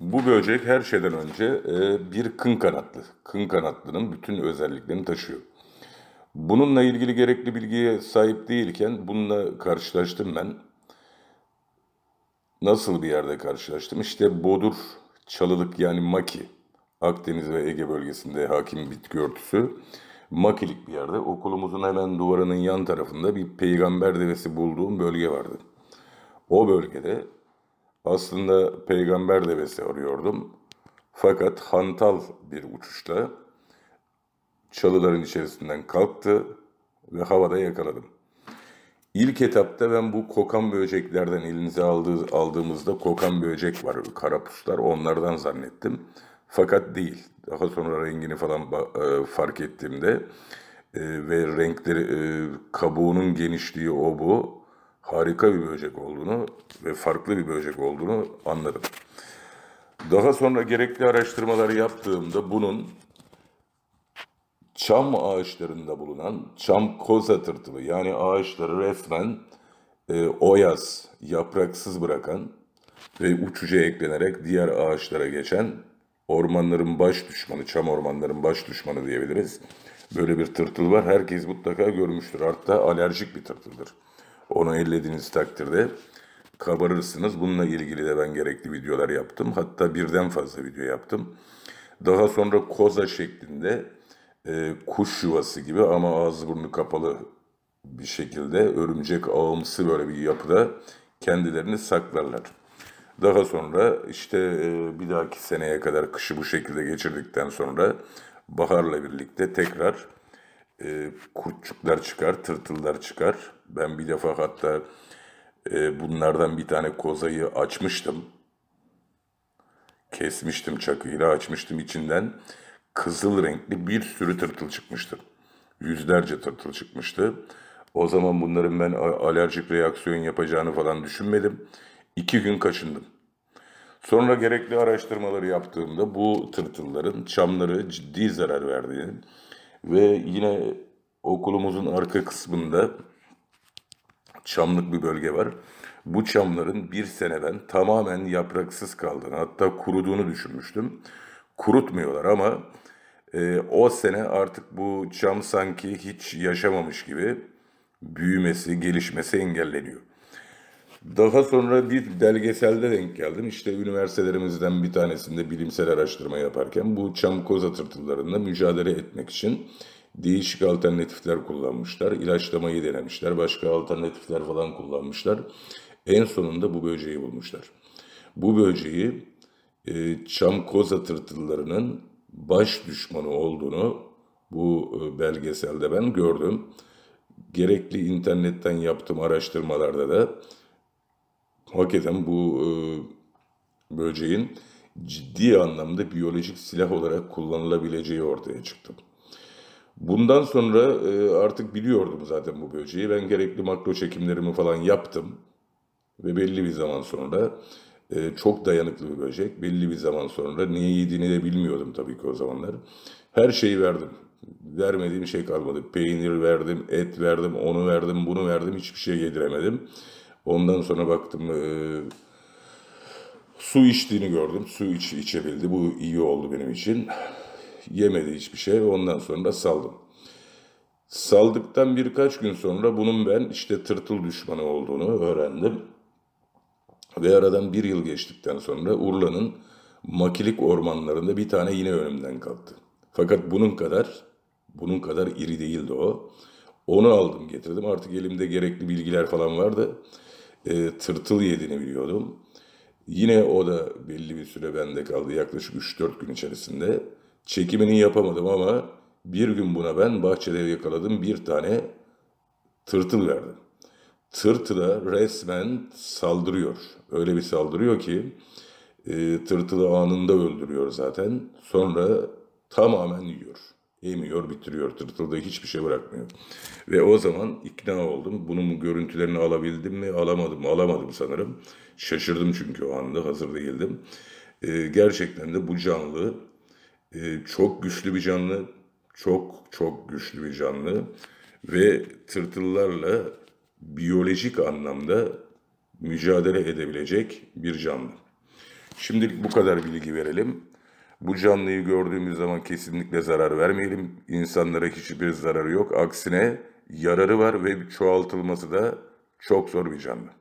Bu böcek her şeyden önce e, bir kın kanatlı. Kın kanatlının bütün özelliklerini taşıyor. Bununla ilgili gerekli bilgiye sahip değilken bununla karşılaştım ben. Nasıl bir yerde karşılaştım? İşte Bodur, Çalılık yani Maki, Akdeniz ve Ege bölgesinde hakim bitki örtüsü. Makilik bir yerde. Okulumuzun hemen duvarının yan tarafında bir peygamber devesi bulduğum bölge vardı. O bölgede aslında peygamber devesi arıyordum. Fakat hantal bir uçuşta çalıların içerisinden kalktı ve havada yakaladım. İlk etapta ben bu kokan böceklerden elinize aldığı, aldığımızda kokan böcek var, karapuslar onlardan zannettim. Fakat değil. Daha sonra rengini falan e, fark ettiğimde e, ve renkleri e, kabuğunun genişliği o bu harika bir böcek olduğunu ve farklı bir böcek olduğunu anladım. Daha sonra gerekli araştırmaları yaptığımda bunun çam ağaçlarında bulunan çam koza tırtılı yani ağaçları resmen e, oyaz, yapraksız bırakan ve uçuca eklenerek diğer ağaçlara geçen ormanların baş düşmanı, çam ormanların baş düşmanı diyebiliriz. Böyle bir tırtıl var. Herkes mutlaka görmüştür. Hatta alerjik bir tırtıldır. Onu ellediğiniz takdirde kabarırsınız. Bununla ilgili de ben gerekli videolar yaptım. Hatta birden fazla video yaptım. Daha sonra koza şeklinde e, kuş yuvası gibi ama ağzı burnu kapalı bir şekilde örümcek ağımsı böyle bir yapıda kendilerini saklarlar. Daha sonra işte e, bir dahaki seneye kadar kışı bu şekilde geçirdikten sonra baharla birlikte tekrar e, kurtçuklar çıkar, tırtıllar çıkar. Ben bir defa hatta e, bunlardan bir tane kozayı açmıştım. Kesmiştim çakıyla, açmıştım içinden. Kızıl renkli bir sürü tırtıl çıkmıştı. Yüzlerce tırtıl çıkmıştı. O zaman bunların ben alerjik reaksiyon yapacağını falan düşünmedim. İki gün kaçındım. Sonra gerekli araştırmaları yaptığımda bu tırtılların çamları ciddi zarar verdiğini, ve yine okulumuzun arka kısmında çamlık bir bölge var. Bu çamların bir sene ben tamamen yapraksız kaldığını hatta kuruduğunu düşünmüştüm. Kurutmuyorlar ama e, o sene artık bu çam sanki hiç yaşamamış gibi büyümesi, gelişmesi engelleniyor. Daha sonra bir belgeselde denk geldim. İşte üniversitelerimizden bir tanesinde bilimsel araştırma yaparken bu çamkoz atırtılarında mücadele etmek için değişik alternatifler kullanmışlar. İlaçlamayı denemişler, başka alternatifler falan kullanmışlar. En sonunda bu böceği bulmuşlar. Bu böceği e, çamkoz atırtılarının baş düşmanı olduğunu bu e, belgeselde ben gördüm. Gerekli internetten yaptığım araştırmalarda da hakikaten bu e, böceğin ciddi anlamda biyolojik silah olarak kullanılabileceği ortaya çıktı. Bundan sonra e, artık biliyordum zaten bu böceği. Ben gerekli makro çekimlerimi falan yaptım. Ve belli bir zaman sonra e, çok dayanıklı bir böcek. Belli bir zaman sonra niye yediğini de bilmiyordum tabii ki o zamanlar. Her şeyi verdim. Vermediğim şey kalmadı. Peynir verdim, et verdim, onu verdim, bunu verdim. Hiçbir şey yediremedim. Ondan sonra baktım e, su içtiğini gördüm. Su iç, içebildi. Bu iyi oldu benim için. Yemedi hiçbir şey. Ondan sonra da saldım. Saldıktan birkaç gün sonra bunun ben işte tırtıl düşmanı olduğunu öğrendim. Ve aradan bir yıl geçtikten sonra Urla'nın makilik ormanlarında bir tane yine önümden kalktı. Fakat bunun kadar, bunun kadar iri değildi o. Onu aldım getirdim. Artık elimde gerekli bilgiler falan vardı e, tırtıl yediğini biliyordum. Yine o da belli bir süre bende kaldı yaklaşık 3-4 gün içerisinde. Çekimini yapamadım ama bir gün buna ben bahçede yakaladım bir tane tırtıl verdim. Tırtıla resmen saldırıyor. Öyle bir saldırıyor ki e, tırtılı anında öldürüyor zaten. Sonra tamamen yiyor yemiyor, bitiriyor. Tırtılda hiçbir şey bırakmıyor. Ve o zaman ikna oldum. Bunun görüntülerini alabildim mi? Alamadım. Alamadım sanırım. Şaşırdım çünkü o anda. Hazır değildim. E, gerçekten de bu canlı e, çok güçlü bir canlı. Çok çok güçlü bir canlı. Ve tırtıllarla biyolojik anlamda mücadele edebilecek bir canlı. Şimdilik bu kadar bilgi verelim. Bu canlıyı gördüğümüz zaman kesinlikle zarar vermeyelim. İnsanlara hiçbir zararı yok. Aksine yararı var ve çoğaltılması da çok zor bir canlı.